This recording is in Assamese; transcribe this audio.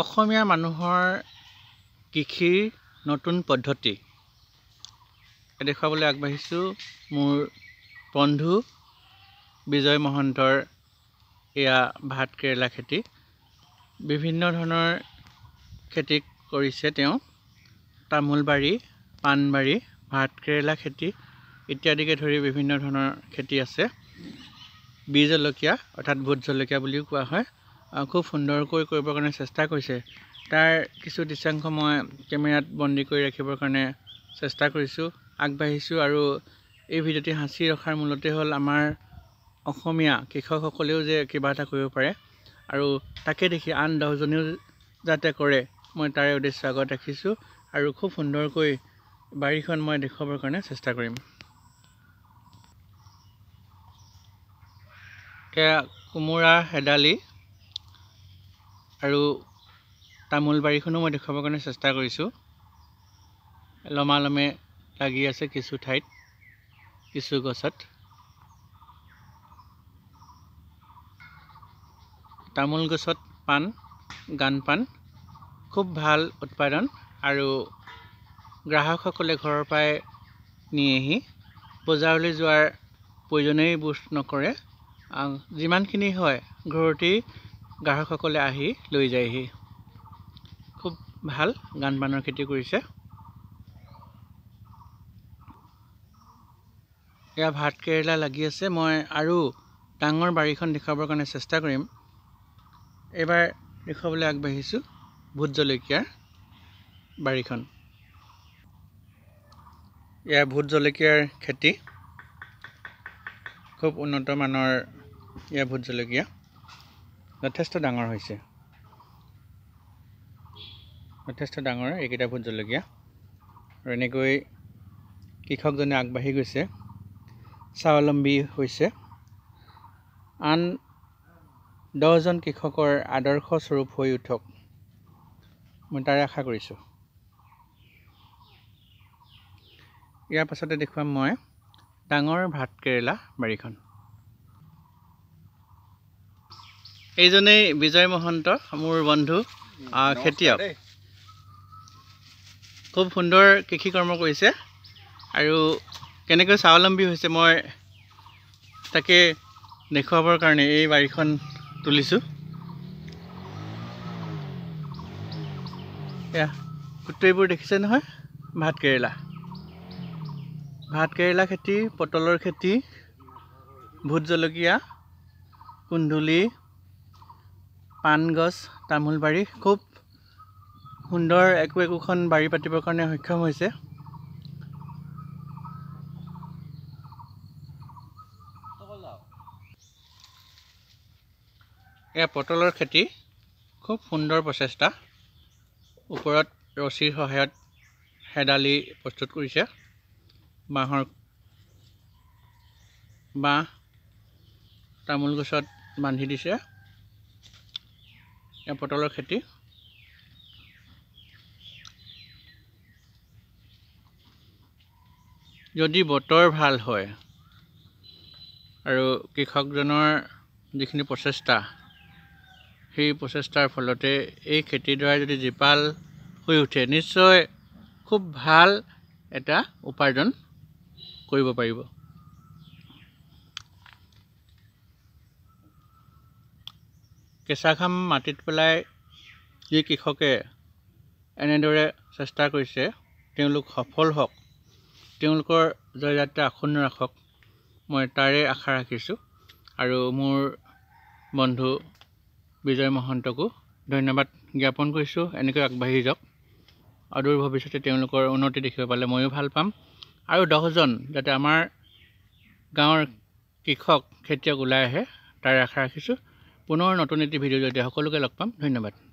অসমীয়া মানুহৰ কৃষিৰ নতুন পদ্ধতি দেখুৱাবলৈ আগবাঢ়িছোঁ মোৰ বন্ধু বিজয় মহন্তৰ এয়া ভাত কেৰেলা খেতি বিভিন্ন ধৰণৰ খেতি কৰিছে তেওঁ তামোলবাৰী পাণবাৰী ভাত কেৰেলা খেতি ইত্যাদিকে ধৰি বিভিন্ন ধৰণৰ খেতি আছে বি জলকীয়া অৰ্থাৎ ভোট জলকীয়া বুলিও কোৱা হয় খুব সুন্দৰকৈ কৰিবৰ কাৰণে চেষ্টা কৰিছে তাৰ কিছু দৃশ্যাংশ মই কেমেৰাত বন্দী কৰি ৰাখিবৰ কাৰণে চেষ্টা কৰিছোঁ আগবাঢ়িছোঁ আৰু এই ভিডিঅ'টি সাঁচি ৰখাৰ মূলতে হ'ল আমাৰ অসমীয়া কৃষকসকলেও যে কিবা এটা কৰিব পাৰে আৰু তাকে দেখি আন দহজনেও যাতে কৰে মই তাৰে উদ্দেশ্য আগত ৰাখিছোঁ আৰু খুব সুন্দৰকৈ বাৰীখন মই দেখুৱাবৰ কাৰণে চেষ্টা কৰিম কোমোৰা হেদালি আৰু তামোল বাৰীখনো মই দেখুৱাবৰ কাৰণে চেষ্টা কৰিছোঁ লমালমে লাগি আছে কিছু ঠাইত কিছু গছত তামোল গছত পাণ গান পাণ খুব ভাল উৎপাদন আৰু গ্ৰাহকসকলে ঘৰৰ পৰাই নিয়েহি বজাৰলৈ যোৱাৰ প্ৰয়োজনেই বোধ নকৰে যিমানখিনি হয় ঘৰতেই গ্ৰাহকসকলে আহি লৈ যায়হি খুব ভাল গান বানৰ খেতি কৰিছে এয়া কেৰেলা লাগি আছে মই আৰু ডাঙৰ বাৰীখন দেখুৱাবৰ কাৰণে চেষ্টা কৰিম এইবাৰ দেখুৱাবলৈ আগবাঢ়িছোঁ ভোট জলকীয়াৰ বাৰীখন এয়া ভোট জলকীয়াৰ খেতি খুব উন্নতমানৰ মানৰ এয়া ভোট জলকীয়া যথেষ্ট ডাঙৰ হৈছে যথেষ্ট ডাঙৰ এইকেইটা ভোট জলকীয়া আৰু এনেকৈ কৃষকজনে আগবাঢ়ি গৈছে স্বাৱলম্বী হৈছে আন দহজন কৃষকৰ আদৰ্শ স্বৰূপ হৈ উঠক মই তাৰে আশা কৰিছোঁ ইয়াৰ পাছতে দেখুৱাম মই ডাঙৰ ভাতকেৰেলা বাৰীখন এইজনেই বিজয় মহন্ত মোৰ বন্ধু খেতিয়ক খুব সুন্দৰ কৃষি কৰ্ম কৰিছে আৰু কেনেকৈ স্বাৱলম্বী হৈছে মই তাকে দেখুৱাবৰ কাৰণে এই বাৰীখন তুলিছোঁ এয়া গোটেইবোৰ দেখিছে নহয় ভাতকেৰেলা ভাতকেৰেলা খেতি পটলৰ খেতি ভোট জলকীয়া কুন্দুলি পাণ গছ তামোল বাৰী খুব সুন্দৰ একো একোখন বাৰী পাতিবৰ কাৰণে সক্ষম হৈছে এয়া পটলৰ খেতি খুব সুন্দৰ প্ৰচেষ্টা ওপৰত ৰছীৰ সহায়ত হেডালি প্ৰস্তুত কৰিছে বাঁহৰ বাঁহ তামোল গছত বান্ধি দিছে ইয়াৰ পটলৰ খেতি যদি বতৰ ভাল হয় আৰু কৃষকজনৰ যিখিনি প্ৰচেষ্টা সেই প্ৰচেষ্টাৰ ফলতে এই খেতিডৰা যদি জীপাল হৈ উঠে নিশ্চয় খুব ভাল এটা উপাৰ্জন কৰিব পাৰিব কেঁচা খাম মাটিত পেলাই যি কৃষকে এনেদৰে চেষ্টা কৰিছে তেওঁলোক সফল হওক তেওঁলোকৰ জয়যাত্ৰা আসন্ন ৰাখক মই তাৰে আশা ৰাখিছোঁ আৰু মোৰ বন্ধু বিজয় মহন্তকো ধন্যবাদ জ্ঞাপন কৰিছোঁ এনেকৈ আগবাঢ়ি যাওক অদূৰ ভৱিষ্যতে তেওঁলোকৰ উন্নতি দেখিব পালে ময়ো ভাল পাম আৰু দহজন যাতে আমাৰ গাঁৱৰ কৃষক খেতিয়ক ওলাই আহে তাৰে আশা ৰাখিছোঁ পুনৰ নতুন এটি ভিডিঅ'ত সকলোকে লগ পাম ধন্যবাদ